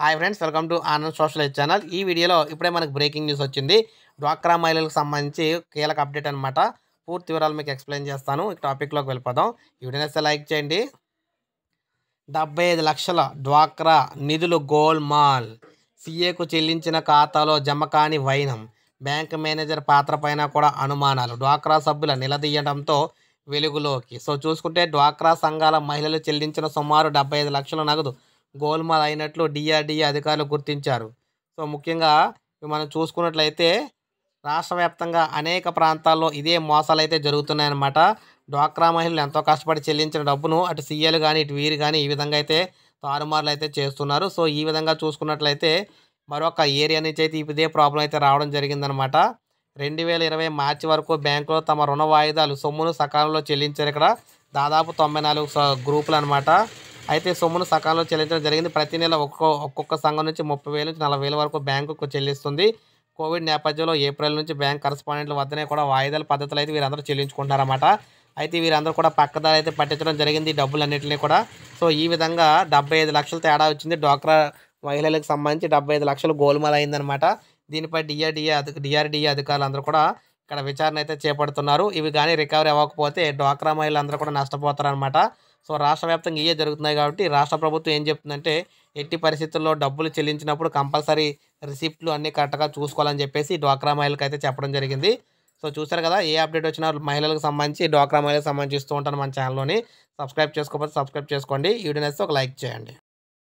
hi friends welcome to Anand social channel ఈ వీడియోలో ఇప్పుడే మనకు బ్రేకింగ్ న్యూస్ వచ్చింది డ్వాక్రా మహిళలకు సంబంధించి కీలక అప్డేట్ అనమాట పూర్తి వివరాలు మీకు ఎక్స్ప్లెయిన్ చేస్తాను ఈ టాపిక్లోకి వెళ్ళిపోదాం ఈ వీడియోని లైక్ చేయండి డెబ్బై ఐదు లక్షల డ్వాక్రా నిధులు గోల్ మాల్ సీఏకు చెల్లించిన ఖాతాలో జమ కాని వైనం బ్యాంక్ మేనేజర్ పాత్ర పైన కూడా అనుమానాలు డ్వాక్రా సభ్యుల నిలదీయడంతో వెలుగులోకి సో చూసుకుంటే డ్వాక్రా సంఘాల మహిళలు చెల్లించిన సుమారు డెబ్బై ఐదు లక్షల నగదు గోల్మాల్ అయినట్లు డిఆర్డీఏ అధికారులు గుర్తించారు సో ముఖ్యంగా మనం చూసుకున్నట్లయితే రాష్ట్ర వ్యాప్తంగా అనేక ప్రాంతాల్లో ఇదే మోసాలు అయితే జరుగుతున్నాయన్నమాట డ్వాక్రా మహిళలు ఎంతో కష్టపడి చెల్లించిన డబ్బును అటు సీఏలు కానీ ఇటు వీరు కానీ ఈ విధంగా అయితే తారుమారులు అయితే చేస్తున్నారు సో ఈ విధంగా చూసుకున్నట్లయితే మరొక ఏరియా నుంచి అయితే ఇదే ప్రాబ్లం అయితే రావడం జరిగిందనమాట రెండు వేల ఇరవై మార్చి వరకు బ్యాంకులో తమ రుణ వాయిదాలు సొమ్మును సకాలంలో చెల్లించారు ఇక్కడ దాదాపు తొంభై నాలుగు గ్రూపులు అనమాట అయితే సొమ్మును సకాలంలో చెల్లించడం జరిగింది ప్రతి నెల ఒక్కో ఒక్కొక్క సంఘం నుంచి ముప్పై వేల నుంచి నలభై వేల వరకు బ్యాంకుకు చెల్లిస్తుంది కోవిడ్ నేపథ్యంలో ఏప్రిల్ నుంచి బ్యాంక్ కరస్పాండెంట్ల వద్దనే కూడా వాయిదాల పద్ధతులు అయితే వీరందరూ చెల్లించుకుంటారన్నమాట అయితే వీరందరూ కూడా పక్కదారి అయితే పట్టించడం జరిగింది డబ్బులన్నింటినీ కూడా సో ఈ విధంగా డెబ్బై ఐదు లక్షలు తేడా వచ్చింది డ్వాక్రా మహిళలకు సంబంధించి డెబ్బై ఐదు లక్షలు గోల్మాల అయిందనమాట దీనిపై డిఆర్డిఏ అధిక డిఆర్డిఏ అధికారులందరూ కూడా ఇక్కడ విచారణ అయితే చేపడుతున్నారు ఇవి కానీ రికవరీ అవ్వకపోతే డ్వాక్రా అందరూ కూడా నష్టపోతారనమాట సో రాష్ట్ర వ్యాప్తంగా ఇవే జరుగుతున్నాయి కాబట్టి రాష్ట్ర ప్రభుత్వం ఏం చెప్తుందంటే ఎట్టి పరిస్థితుల్లో డబ్బులు చెల్లించినప్పుడు కంపల్సరీ రిసిప్ట్లు అన్నీ కరెక్ట్గా చూసుకోవాలని చెప్పేసి డ్వాక్రా మహిళలకు అయితే చెప్పడం జరిగింది సో చూసారు కదా ఏ అప్డేట్ వచ్చినా మహిళలకు సంబంధించి డ్వాక్రా మహిళలకు సంబంధించి ఇస్తూ ఉంటాను మన ఛానల్లోని సబ్స్క్రైబ్ చేసుకోకపోతే సబ్స్క్రైబ్ చేసుకోండి ఈ వీడియో ఒక లైక్ చేయండి